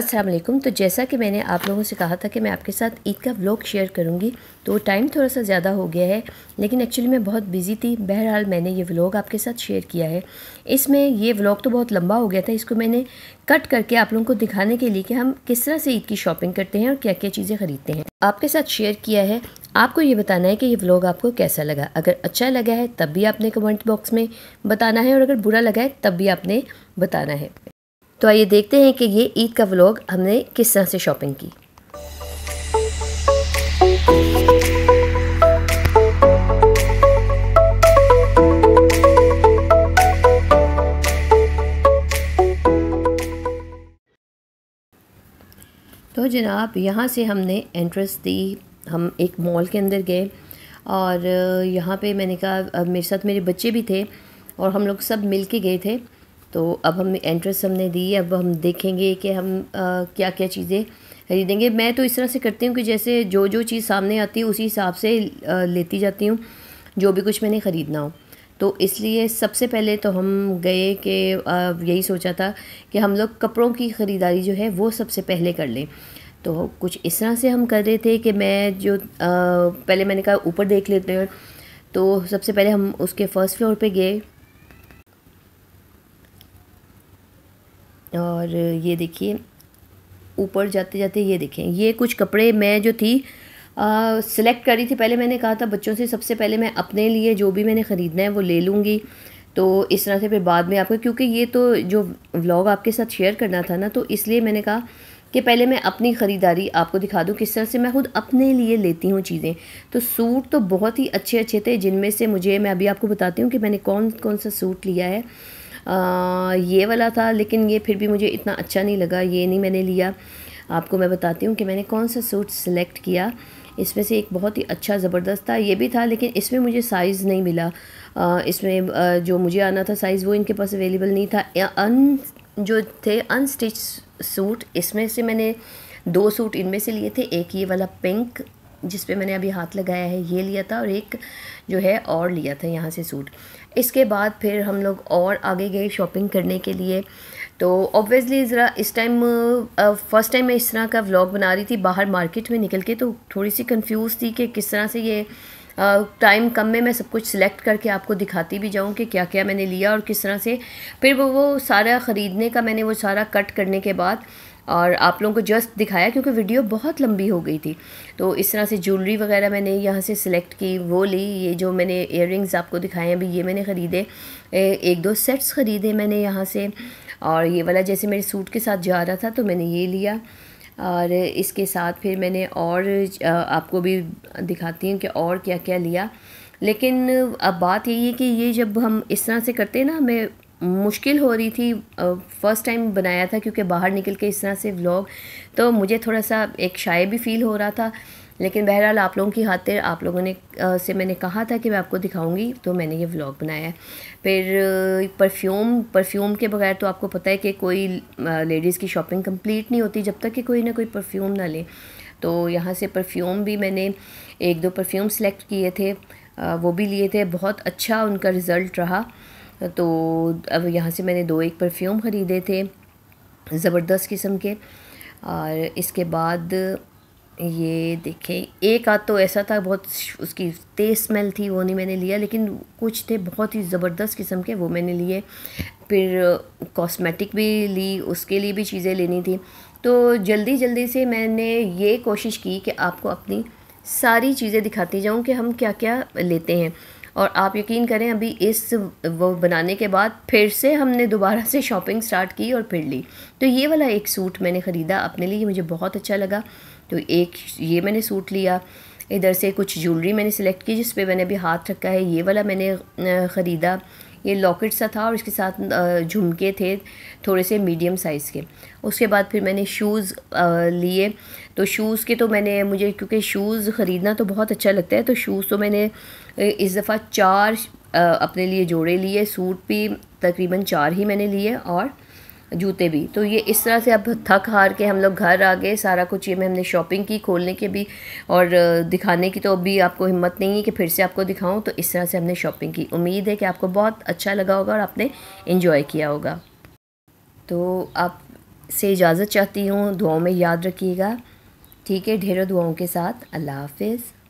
असलम तो जैसा कि मैंने आप लोगों से कहा था कि मैं आपके साथ ईद का व्लॉग शेयर करूंगी तो टाइम थोड़ा सा ज़्यादा हो गया है लेकिन एक्चुअली मैं बहुत बिजी थी बहरहाल मैंने ये व्लॉग आपके साथ शेयर किया है इसमें ये व्लॉग तो बहुत लंबा हो गया था इसको मैंने कट करके आप लोगों को दिखाने के लिए कि हम किस तरह से ईद की शॉपिंग करते हैं और क्या क्या चीज़ें ख़रीदते हैं आपके साथ शेयर किया है आपको ये बताना है कि ये व्लॉग आपको कैसा लगा अगर अच्छा लगा है तब भी आपने कमेंट बॉक्स में बताना है और अगर बुरा लगा है तब भी आपने बताना है तो आइए देखते हैं कि ये ईद का व्लॉग हमने किस तरह से शॉपिंग की तो जनाब यहाँ से हमने एंट्रेंस दी हम एक मॉल के अंदर गए और यहाँ पे मैंने कहा मेरे साथ मेरे बच्चे भी थे और हम लोग सब मिल के गए थे तो अब हम एंट्रेंस हमने दी अब हम देखेंगे कि हम आ, क्या क्या चीज़ें खरीदेंगे मैं तो इस तरह से करती हूँ कि जैसे जो जो चीज़ सामने आती है उसी हिसाब से लेती जाती हूँ जो भी कुछ मैंने ख़रीदना हो तो इसलिए सबसे पहले तो हम गए कि यही सोचा था कि हम लोग कपड़ों की ख़रीदारी जो है वो सबसे पहले कर लें तो कुछ इस तरह से हम कर रहे थे कि मैं जो आ, पहले मैंने कहा ऊपर देख लेते हैं तो सबसे पहले हम उसके फ़र्स्ट फ्लोर पे गए और ये देखिए ऊपर जाते जाते ये देखें ये कुछ कपड़े मैं जो थी सिलेक्ट रही थी पहले मैंने कहा था बच्चों से सबसे पहले मैं अपने लिए जो भी मैंने ख़रीदना है वो ले लूँगी तो इस तरह से फिर बाद में आपको क्योंकि ये तो जो व्लॉग आपके साथ शेयर करना था ना तो इसलिए मैंने कहा कि पहले मैं अपनी ख़रीदारी आपको दिखा दूँ किस तरह से मैं खुद अपने लिए लेती हूँ चीज़ें तो सूट तो बहुत ही अच्छे अच्छे थे जिनमें से मुझे मैं अभी आपको बताती हूँ कि मैंने कौन कौन सा सूट लिया है ये वाला था लेकिन ये फिर भी मुझे इतना अच्छा नहीं लगा ये नहीं मैंने लिया आपको मैं बताती हूँ कि मैंने कौन सा सूट सिलेक्ट किया इसमें से एक बहुत ही अच्छा ज़बरदस्त था ये भी था लेकिन इसमें मुझे साइज़ नहीं मिला इसमें जो मुझे आना था साइज़ वो इनके पास अवेलेबल नहीं था अन जो थे अनस्टिच सूट इसमें से मैंने दो सूट इनमें से लिए थे एक ये वाला पिंक जिस पे मैंने अभी हाथ लगाया है ये लिया था और एक जो है और लिया था यहाँ से सूट इसके बाद फिर हम लोग और आगे गए शॉपिंग करने के लिए तो ऑब्वियसली ज़रा इस टाइम फ़र्स्ट टाइम मैं इस तरह का व्लॉग बना रही थी बाहर मार्केट में निकल के तो थोड़ी सी कंफ्यूज थी कि किस तरह से ये टाइम कम में मैं सब कुछ सिलेक्ट करके आपको दिखाती भी जाऊँ कि क्या क्या मैंने लिया और किस तरह से फिर वो वो सारा ख़रीदने का मैंने वो सारा कट करने के बाद और आप लोगों को जस्ट दिखाया क्योंकि वीडियो बहुत लंबी हो गई थी तो इस तरह से ज्वेलरी वगैरह मैंने यहाँ से सिलेक्ट की वो ली ये जो मैंने इयर आपको दिखाए हैं अभी ये मैंने ख़रीदे एक दो सेट्स ख़रीदे मैंने यहाँ से और ये वाला जैसे मेरे सूट के साथ जा रहा था तो मैंने ये लिया और इसके साथ फिर मैंने और आपको भी दिखाती हूँ कि और क्या क्या लिया लेकिन अब बात यही है कि ये जब हम इस तरह से करते हैं ना हमें मुश्किल हो रही थी फ़र्स्ट टाइम बनाया था क्योंकि बाहर निकल के इस तरह से व्लॉग तो मुझे थोड़ा सा एक शाये भी फील हो रहा था लेकिन बहरहाल आप लोगों की खातिर आप लोगों ने आ, से मैंने कहा था कि मैं आपको दिखाऊंगी तो मैंने ये व्लॉग बनाया फिर परफ्यूम परफ्यूम के बगैर तो आपको पता है कि कोई लेडीज़ की शॉपिंग कंप्लीट नहीं होती जब तक कि कोई ना कोई परफ्यूम ना ले तो यहाँ से परफ्यूम भी मैंने एक दो परफ्यूम सेलेक्ट किए थे आ, वो भी लिए थे बहुत अच्छा उनका रिज़ल्ट रहा तो अब यहाँ से मैंने दो एक परफ्यूम ख़रीदे थे ज़बरदस्त किस्म के और इसके बाद ये देखें एक आध तो ऐसा था बहुत उसकी तेज़ स्मेल थी वो नहीं मैंने लिया लेकिन कुछ थे बहुत ही ज़बरदस्त किस्म के वो मैंने लिए फिर कॉस्मेटिक भी ली उसके लिए भी चीज़ें लेनी थी तो जल्दी जल्दी से मैंने ये कोशिश की कि आपको अपनी सारी चीज़ें दिखाती जाऊँ कि हम क्या क्या लेते हैं और आप यकीन करें अभी इस वो बनाने के बाद फिर से हमने दोबारा से शॉपिंग स्टार्ट की और फिर ली तो ये वाला एक सूट मैंने ख़रीदा अपने लिए मुझे बहुत अच्छा लगा तो एक ये मैंने सूट लिया इधर से कुछ ज्वेलरी मैंने सेलेक्ट की जिस पर मैंने अभी हाथ रखा है ये वाला मैंने ख़रीदा ये लॉकेट सा था और इसके साथ झुमके थे थोड़े से मीडियम साइज़ के उसके बाद फिर मैंने शूज़ लिए तो शूज़ के तो मैंने मुझे क्योंकि शूज़ ख़रीदना तो बहुत अच्छा लगता है तो शूज़ तो मैंने इस दफ़ा चार अपने लिए जोड़े लिए सूट भी तकरीबन चार ही मैंने लिए और जूते भी तो ये इस तरह से अब थक हार के हम लोग घर आ गए सारा कुछ ये में हमने शॉपिंग की खोलने के भी और दिखाने की तो अभी आपको हिम्मत नहीं है कि फिर से आपको दिखाऊं तो इस तरह से हमने शॉपिंग की उम्मीद है कि आपको बहुत अच्छा लगा होगा और आपने इन्जॉय किया होगा तो आप से इजाज़त चाहती हूँ दुआओं में याद रखिएगा ठीक है ढेरों दुआओं के साथ अल्लाह हाफिज़